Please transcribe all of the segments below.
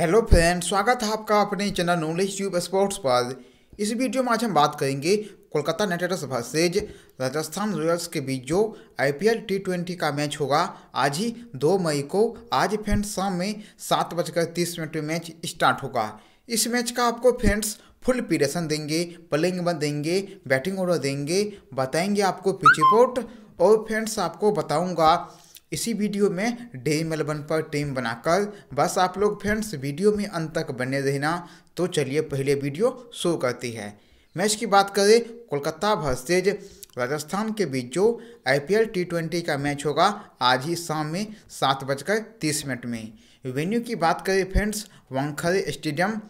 hello friend स्वागत है आपका अपने चैनल नॉलेज ट्यूब स्पोर्ट्स पर इस वीडियो में आज हम बात करेंगे Kolkata Knight Riders versus Rajasthan Royals के बीच जो आईपीएल टी ट्वेंटी का मैच होगा आज ही दो मई को आज फ्रेंड्स शाम में सात बजकर तीस मिनट में मैच स्टार्ट होगा इस मैच का आपको फ्रेंड्स फुल पीरेशन देंगे प्लेइंग बन देंगे बैटिंग ऑर्डर देंगे बताएंगे आपको पिच रिपोर्ट और फ्रेंड्स आपको बताऊंगा इसी वीडियो में डे मेलबर्न पर टीम बनाकर बस आप लोग फ्रेंड्स वीडियो में अंत तक बने रहना तो चलिए पहले वीडियो शो करती है मैच की बात करें कोलकाता वर्सेज राजस्थान के बीच जो आईपीएल टी का मैच होगा आज ही शाम में सात बजकर तीस मिनट में वेन्यू की बात करें फ्रेंड्स वंखरे स्टेडियम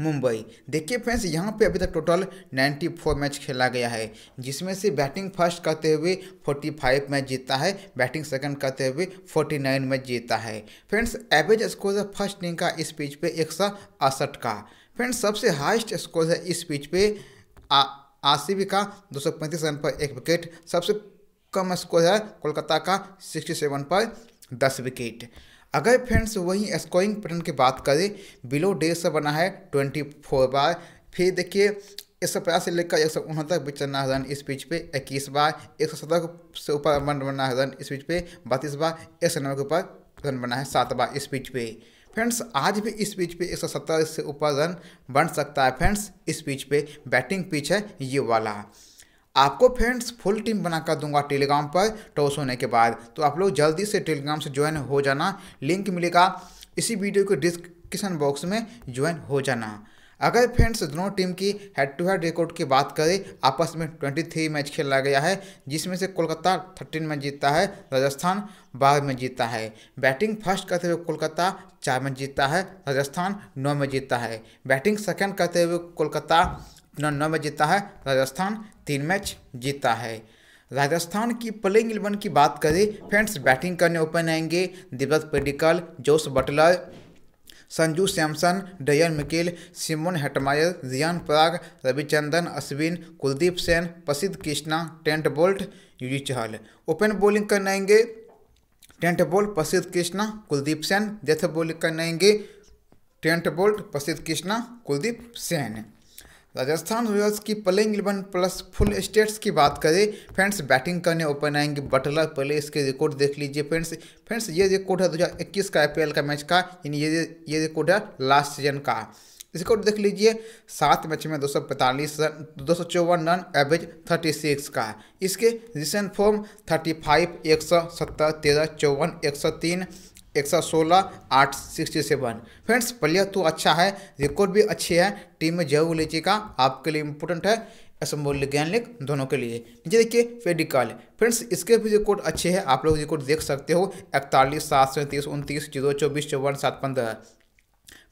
मुंबई देखिए फ्रेंड्स यहाँ पे अभी तक टोटल 94 मैच खेला गया है जिसमें से बैटिंग फर्स्ट करते हुए 45 मैच जीता है बैटिंग सेकंड करते हुए 49 मैच जीता है फ्रेंड्स एवरेज स्कोर है फर्स्ट इनिंग का इस पिच पे एक का फ्रेंड्स सबसे हाइस्ट स्कोर है इस पिच पे आरसीबी का दो रन पर एक विकेट सबसे कम स्कोर है कोलकाता का सिक्सटी पर दस विकेट अगर फ्रेंड्स वही स्कोरिंग पैटर्न की बात करें बिलो डेढ़ सौ बना है ट्वेंटी फोर बार फिर देखिए एक सौ पचास से लेकर एक सौ उनहत्तर है रन इस पिच पे इक्कीस बार एक सौ सत्तर से ऊपर रन बना है रन इस पिच पे बत्तीस बार एक सौ नब्बे के ऊपर रन बना है सात बार इस पिच पे फ्रेंड्स आज भी इस पिच पे एक सौ सत्तर से ऊपर रन बन सकता है फ्रेंड्स इस पिच पे बैटिंग पिच है ये वाला आपको फ्रेंड्स फुल टीम बनाकर दूंगा टेलीग्राम पर टॉस होने के बाद तो आप लोग जल्दी से टेलीग्राम से ज्वाइन हो जाना लिंक मिलेगा इसी वीडियो के डिस्क्रिप्शन बॉक्स में ज्वाइन हो जाना अगर फ्रेंड्स दोनों टीम की हेड टू हेड रिकॉर्ड की बात करें आपस में 23 मैच खेला गया है जिसमें से कोलकाता 13 मैच जीतता है राजस्थान 12 मैच जीतता है बैटिंग फर्स्ट करते हुए कोलकाता चार मैच जीतता है राजस्थान नौ मैच जीतता है बैटिंग सेकंड करते हुए कोलकाता नौ में मैच है राजस्थान तीन मैच जीता है राजस्थान की प्लेइंग इलेवन की बात करें फ्रेंड्स बैटिंग करने ओपन आएंगे Devdutt Padikkal Jos Buttler Sanju Samson Daryl Mitchell Shimron Hetmyer Riyan Parag Ravichandran Ashwin Kuldeep Sen Prasidh Krishna Trent Boult Yuzi Chahal open bowling करने आएंगे Trent Boult Prasidh Krishna Kuldeep Sen death bowling करने आएंगे Trent Boult Prasidh Krishna Kuldeep Sen Rajasthan Royals की playing eleven plus full stats की बात करें फ्रेंड्स बैटिंग करने ओपन आएंगे बटलर पहले इसके रिकॉर्ड देख लीजिए फ्रेंड्स फ्रेंड्स ये रिकॉर्ड है 2021 का आईपीएल का मैच का यानी ये ये रिकॉर्ड है लास्ट सीजन का रिकॉर्ड देख लीजिए सात मैच में दो सौ पैंतालीस रन दो सौ चौवन रन एवरेज थर्टी सिक्स का इसके रिसेंट फॉर्म थर्टी फाइव एक सौ सत्तर तेरह चौवन एक सौ तीन एक सौ सोलह आठ सिक्सटी सेवन फ्रेंड्स प्लेयर तो अच्छा है रिकॉर्ड भी अच्छी है टीम में जरूर लीजिएगा आपके लिए इंपॉर्टेंट है असम्बोल ज्ञान लेख दोनों के लिए नीचे देखिए फेडिकल फ्रेंड्स इसके भी रिकॉर्ड अच्छे हैं आप लोग रिकॉर्ड देख सकते हो इकतालीस सात सैंतीस उनतीस जीरो चौबीस चौवन सात पंद्रह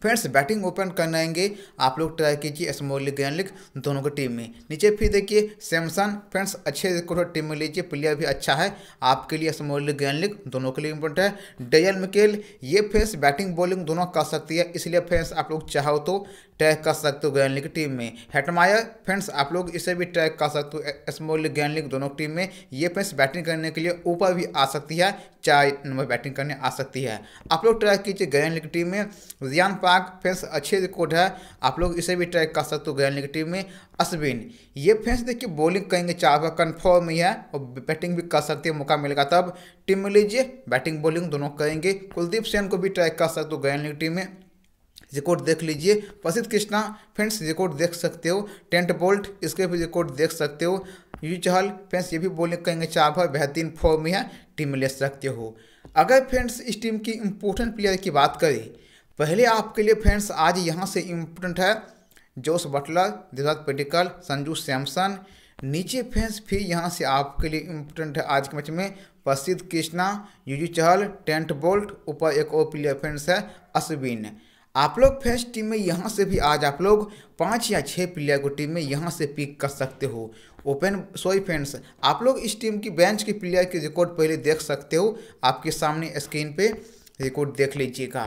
फ्रेंड्स बैटिंग ओपन करना आएंगे आप लोग ट्राई कीजिए स्मॉल लीग ग्रैंड लीग दोनों की टीम में नीचे फिर देखिए सैमसंग फ्रेंड्स अच्छे को टीम में लीजिए प्लेयर भी अच्छा है आपके लिए स्मॉल लीग ग्रैंड लीग दोनों के लिए इंपॉर्टेंट है डेयल मिकेल ये फ्रेंड्स बैटिंग बॉलिंग दोनों कर सकती है इसलिए फ्रेंड्स आप लोग चाहो तो ट्रैक कर सकते हो ग्रैंड लीग टीम में हेटमायर फ्रेंड्स आप लोग इसे भी ट्रैक कर सकते हो स्मॉल लीग ग्रैंड लीग दोनों टीम में ये फ्रेंड्स बैटिंग करने के लिए ऊपर भी आ सकती है चार नंबर बैटिंग करने आ सकती है आप लोग ट्राई कीजिए गैर लीग टीम में जियान पाक फेंस अच्छे रिकॉर्ड है आप लोग इसे भी ट्राई कर सकते हो गैर लीग टीम में अश्विन ये फेंस देखिए बॉलिंग करेंगे चार बार कन्फर्म ही है और बैटिंग भी कर सकती है मौका मिलेगा तब टीम में लीजिए बैटिंग बॉलिंग दोनों करेंगे कुलदीप सेन को भी ट्राई कर सकते हो गैर लीग टीम में रिकॉर्ड देख लीजिए प्रसिद्ध कृष्णा फ्रेंड्स रिकॉर्ड देख सकते हो टेंट बोल्ट इसके भी रिकॉर्ड देख सकते हो चहल फ्रेंड्स ये भी बोलने कहेंगे चाभर बेहतरीन फॉर्म में है टीम में ले सकते हो अगर फ्रेंड्स इस टीम की इम्पोर्टेंट प्लेयर की बात करें पहले आपके लिए फ्रेंड्स आज यहाँ से इम्पोर्टेंट है जोश बटलर दिवराज पेडिकल संजू सैमसन नीचे फ्रेंड्स फिर यहाँ से आपके लिए इम्पोर्टेंट है आज के मैच में प्रसिद्ध कृष्णा यूजी चहल टेंट बोल्ट ऊपर एक और प्लेयर फ्रेंड्स है अश्विन आप लोग फ्रेंड्स टीम में यहाँ से भी आज आप लोग पाँच या छः प्लेयर को टीम में यहाँ से पिक कर सकते हो ओपन सोई फ्रेंड्स आप लोग इस टीम की बेंच के प्लेयर की रिकॉर्ड पहले देख सकते हो आपके सामने स्क्रीन पे रिकॉर्ड देख लीजिएगा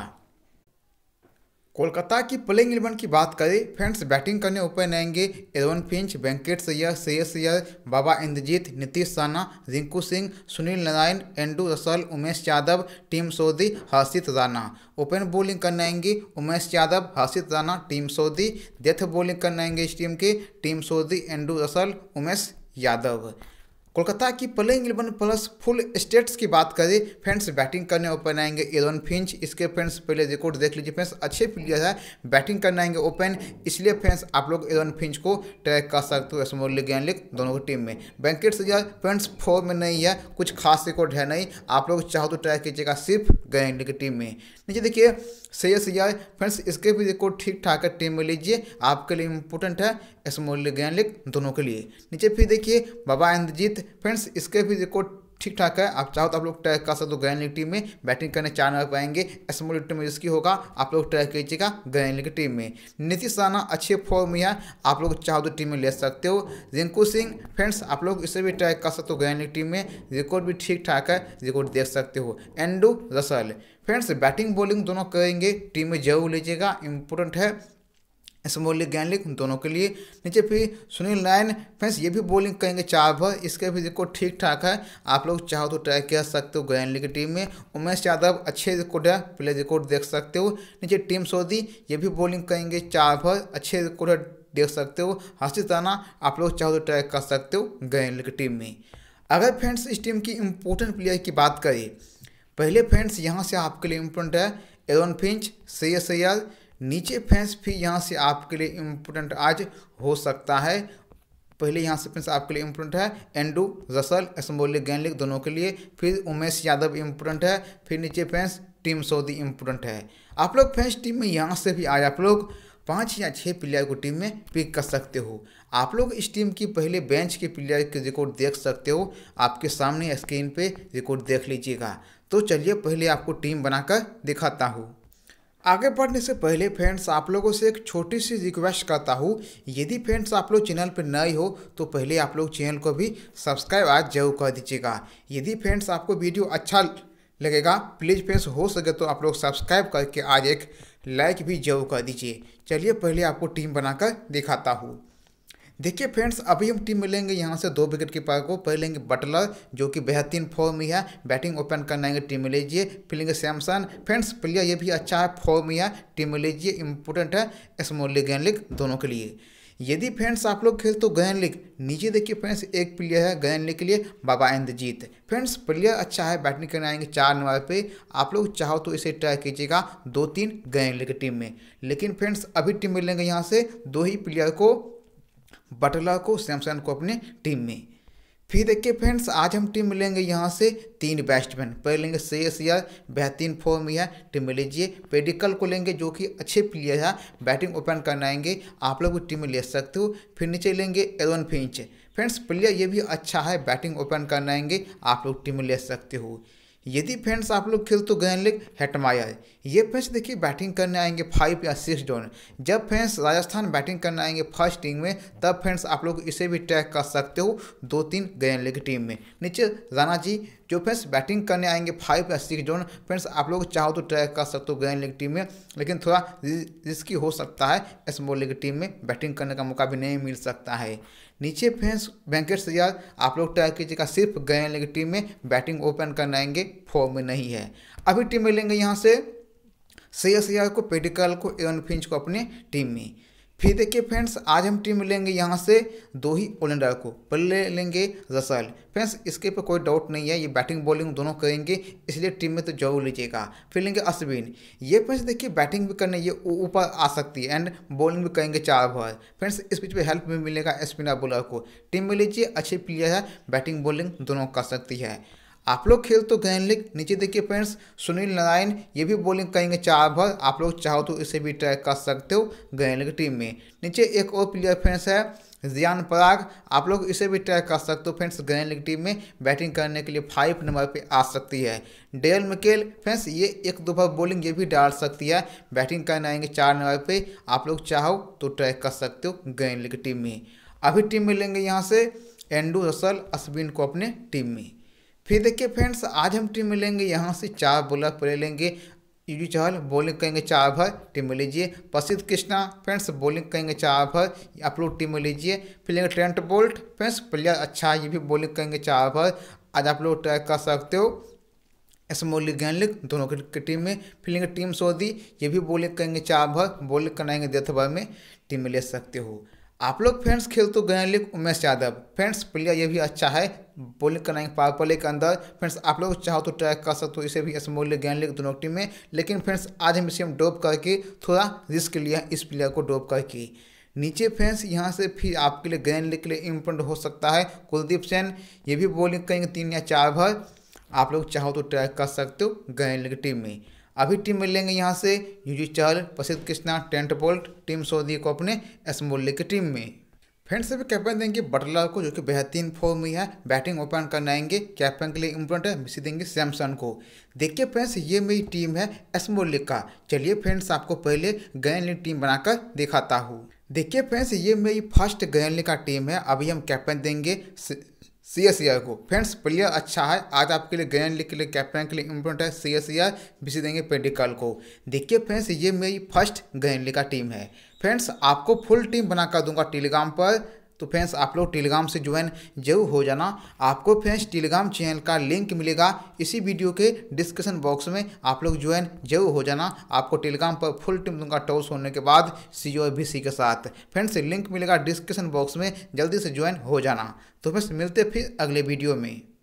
कोलकाता की प्लेइंग इलेवन की बात करें फ्रेंड्स बैटिंग करने ओपन आएंगे एरोन फिंच वेंकट सैयर सैयद Iyer Baba Indrajith Nitish Rana Rinku Singh Sunil Narine Andre Russell Umesh Yadav Tim Southee Harshit Rana open bowling करने आएंगे Umesh Yadav Harshit Rana Tim Southee death bowling करने आएंगे इस टीम के Tim Southee Andre Russell Umesh Yadav Kolkata की playing eleven plus full stats की बात करें फ्रेंड्स बैटिंग करने ओपन आएंगे एरोन फिंच इसके फ्रेंड्स पहले रिकॉर्ड देख लीजिए फ्रेंड्स अच्छे प्लेयर है बैटिंग करने आएंगे ओपन इसलिए फ्रेंड्स आप लोग एरोन फिंच को ट्रैक कर सकते हो स्मॉल लीग एंड लीग दोनों की टीम में बैंकेट से फ्रेंड्स फोर में नहीं है कुछ खास रिकॉर्ड है नहीं आप लोग चाहो तो ट्रैक कीजिएगा सिर्फ गैंड की टीम में नीचे देखिए सैयद सजा फ्रेंड्स इसके भी रिकॉर्ड ठीक ठाक है टीम में लीजिए आपके लिए इंपॉर्टेंट है एसमोलिक ज्ञानलिक दोनों के लिए नीचे फिर देखिए बाबा इंद्रजीत फ्रेंड्स इसके भी रिकॉर्ड ठीक ठाक है आप चाहो तो आप लोग ट्रैक कर सकते हो ग्रैंड लीग टीम में बैटिंग करने चार नंबर पाएंगे एसमो लीग टीम में जिसकी होगा आप लोग ट्रैक कीजिएगा ग्रैंड लीग टीम में नीतीश राणा अच्छे फॉर्म में है आप लोग चाहो तो टीम में ले सकते हो रिंकू सिंह फ्रेंड्स आप लोग इसे भी ट्रैक कर सकते हो ग्रैंड लीग टीम में रिकॉर्ड भी ठीक ठाक है रिकॉर्ड देख सकते हो Andre Russell friends batting bowling दोनों करेंगे टीम में जरूर लीजिएगा इंपॉर्टेंट है ऐसे बोले ज्ञान लिख दोनों के लिए नीचे फिर सुनील नारायण फैंस ये भी बॉलिंग करेंगे चार भर इसके भी देखो ठीक ठाक है आप लोग चाहो तो ट्राई कर सकते हो ज्ञान लिख की टीम में उमेश यादव अच्छे रिकॉर्ड है प्ले रिकॉर्ड देख सकते हो नीचे टीम सोदी ये भी बॉलिंग करेंगे चार भर अच्छे रिकॉर्ड है देख सकते हो हर्षित राना आप लोग चाहो तो ट्राई कर सकते हो ज्ञान की टीम में अगर फ्रेंड्स इस टीम की इम्पोर्टेंट प्लेयर की बात करें पहले फ्रेंड्स यहाँ से आपके लिए इम्पोर्टेंट है एरोन फिंच सैयद सैयद नीचे फेंस फिर यहाँ से आपके लिए इम्पोर्टेंट आज हो सकता है पहले यहाँ से फेंस आपके लिए इम्पोर्टेंट है एंडू रसल असम्बोली गैनलिक दोनों के लिए फिर उमेश यादव इम्पोर्टेंट है फिर नीचे फेंस टीम सऊदी इम्पोर्टेंट है आप लोग फेंस टीम में यहाँ से भी आज आप लोग पाँच या छः प्लेयर को टीम में पिक कर सकते हो आप लोग इस टीम की पहले बेंच के प्लेयर के रिकॉर्ड देख सकते हो आपके सामने स्क्रीन पे रिकॉर्ड देख लीजिएगा तो चलिए पहले आपको टीम बनाकर दिखाता हूँ आगे बढ़ने से पहले फ्रेंड्स आप लोगों से एक छोटी सी रिक्वेस्ट करता हूँ यदि फ्रेंड्स आप लोग चैनल पर नए हो तो पहले आप लोग चैनल को भी सब्सक्राइब आज जरूर कर दीजिएगा यदि फ्रेंड्स आपको वीडियो अच्छा लगेगा प्लीज़ फ्रेंड्स हो सके तो आप लोग सब्सक्राइब करके आज एक लाइक भी जरूर कर दीजिए चलिए पहले आपको टीम बनाकर दिखाता हूँ देखिए फ्रेंड्स अभी हम टीम मिलेंगे यहाँ से दो विकेट कीपर को लेंगे बटलर जो कि बेहतरीन फॉर्म में है बैटिंग ओपन करना आएंगे टीम में लीजिए फिर लेंगे सैमसन फ्रेंड्स प्लेयर ये भी अच्छा है फॉर्म में है टीम में लीजिए इंपॉर्टेंट है स्मॉल लीग लीग दोनों के लिए यदि फ्रेंड्स आप लोग खेल तो गयन लीग नीचे देखिए फ्रेंड्स एक प्लेयर है गयन लीग के लिए बाबा इंद्रजीत फ्रेंड्स प्लेयर अच्छा है बैटिंग करने आएंगे चार नंबर पे आप लोग चाहो तो इसे ट्राई कीजिएगा दो तीन गयन लीग टीम में लेकिन फ्रेंड्स अभी टीम मिलेंगे यहाँ से दो ही प्लेयर को बटला को सैमसन को अपने टीम में फिर देखिए फ्रेंड्स आज हम टीम लेंगे यहाँ से तीन बैट्समैन पहले लेंगे श्रेयस या बेहतरीन फॉर्म में है टीम में लीजिए पेडिकल को लेंगे जो कि अच्छे प्लेयर अच्छा है बैटिंग ओपन करना आएंगे आप लोग टीम में ले सकते हो फिर नीचे लेंगे एरोन फिंच फ्रेंड्स प्लेयर ये भी अच्छा है बैटिंग ओपन करना आएंगे आप लोग टीम में ले सकते हो यदि फ्रेंड्स आप लोग खेल तो गए लेग हेटमाया है ये फ्रेंड्स देखिए बैटिंग करने आएंगे फाइव या सिक्स डॉन जब फ्रेंड्स राजस्थान बैटिंग करने आएंगे फर्स्ट टीम में तब फ्रेंड्स आप लोग इसे भी ट्रैक कर सकते हो दो तीन गए लेग टीम में नीचे राना जी जो फ्रेंड्स बैटिंग करने आएंगे फाइव या सिक्स जोन फ्रेंड्स आप लोग चाहो तो ट्रैक कर सकते हो ग्रैंड लीग टीम में लेकिन थोड़ा रिस्की हो सकता है स्मॉल लीग टीम में बैटिंग करने का मौका भी नहीं मिल सकता है नीचे फ्रेंड्स वेंकेट सैयाद आप लोग ट्रैक कीजिएगा सिर्फ ग्रैंड लीग टीम में बैटिंग ओपन करने आएंगे फॉर्म में नहीं है अभी टीम में लेंगे यहाँ से सैयद सैयाद को पेडिकल को एवन फिंच को अपने टीम में फिर देखिए फ्रेंड्स आज हम टीम लेंगे यहाँ से दो ही ओलेंडर को पहले लेंगे रसल फ्रेंड्स इसके पे कोई डाउट नहीं है ये बैटिंग बॉलिंग दोनों करेंगे इसलिए टीम में तो जरूर लीजिएगा फिर लेंगे अश्विन ये फ्रेंड्स देखिए बैटिंग भी करने ये ऊपर आ सकती है एंड बॉलिंग भी करेंगे चार ओवर फ्रेंड्स इस बीच में हेल्प भी मिलेगा स्पिनर बॉलर को टीम में लीजिए अच्छे प्लेयर है बैटिंग बॉलिंग दोनों कर सकती है आप लोग खेल तो गए लिख नीचे देखिए फ्रेंड्स सुनील नारायण ये भी बॉलिंग करेंगे चार भर आप लोग चाहो तो इसे भी ट्राई कर सकते हो गैन टीम में नीचे एक और प्लेयर फ्रेंड्स है जियान पराग आप लोग इसे भी ट्राई कर सकते हो फ्रेंड्स ग्रैंड टीम में बैटिंग करने के लिए फाइव नंबर पे आ सकती है डेल मिकेल फ्रेंड्स ये एक दो बार बॉलिंग ये भी डाल सकती है बैटिंग करने आएंगे चार नंबर पर आप लोग चाहो तो ट्राई कर सकते हो ग्रैंड टीम में अभी टीम में लेंगे यहाँ से एंडू रसल अश्विन को अपने टीम में फिर देखिए फ्रेंड्स आज हम टीम मिलेंगे यहाँ से चार बॉलर प्ले लेंगे यूजी चहल बॉलिंग करेंगे चार भर टीम में लीजिए प्रसिद्ध कृष्णा फ्रेंड्स बॉलिंग करेंगे चार भर आप लोग टीम में लीजिए फिर लेंगे ट्रेंट बोल्ट फ्रेंड्स प्लेयर अच्छा है ये भी बॉलिंग कहेंगे चार भर आज आप लोग ट्रैक कर सकते हो स्मोली लीग दोनों की टीम में फिर लेंगे टीम सोदी ये भी बॉलिंग कहेंगे चार भर बॉलिंग कराएंगे डेथ भर में टीम में ले सकते हो आप लोग फ्रेंड्स खेल तो गए लिख उमेश यादव फ्रेंड्स प्लेयर ये भी अच्छा है बॉलिंग कराएंगे पावर प्ले के अंदर फ्रेंड्स आप लोग चाहो तो ट्रैक कर सकते हो इसे भी स्मॉल लिख गैन लिख दोनों टीम में लेकिन फ्रेंड्स आज हम इसे हम डोप करके थोड़ा रिस्क लिया इस प्लेयर को डोप करके नीचे फ्रेंड्स यहाँ से फिर आपके लिए गैन लीग के लिए इम्पोर्टेंट हो सकता है कुलदीप सेन ये भी बॉलिंग करेंगे तीन या चार भर आप लोग चाहो तो ट्रैक कर सकते हो गैन लीग टीम में अभी टीम मिलेंगे यहाँ से Yuzi Chahal Prasidh Krishna Trent Boult Tim Southee को अपने एसमोल्ले की टीम में फ्रेंड्स अभी कैप्टन देंगे बटलर को जो कि बेहतरीन फॉर्म में है बैटिंग ओपन करने आएंगे कैप्टन के लिए इम्पोर्टेंट है मिसी देंगे सैमसन को देखिए फ्रेंड्स ये मेरी टीम है एसमोल का चलिए फ्रेंड्स आपको पहले गयन टीम बनाकर दिखाता हूँ देखिए फ्रेंड्स ये मेरी फर्स्ट गयन का टीम है अभी हम कैप्टन देंगे स... सी एस सी आर को फ्रेंड्स प्लेयर अच्छा है आज आपके लिए गयन लिख के लिए कैप्टन के लिए इम्पोर्टेंट है C S C R VC देंगे पेडिकल को देखिए फ्रेंड्स ये मेरी फर्स्ट गयन का टीम है फ्रेंड्स आपको फुल टीम बनाकर दूंगा टेलीग्राम पर तो फ्रेंड्स आप लोग टेलीग्राम से ज्वाइन जरूर हो जाना आपको फ्रेंड्स टेलीग्राम चैनल का लिंक मिलेगा इसी वीडियो के डिस्क्रिप्शन बॉक्स में आप लोग ज्वाइन जरूर हो जाना आपको टेलीग्राम पर फुल टीम का टॉस होने के बाद सी ओ के साथ फ्रेंड्स लिंक मिलेगा डिस्क्रिप्शन बॉक्स में जल्दी से ज्वाइन हो जाना तो फ्रेंड्स मिलते फिर अगले वीडियो में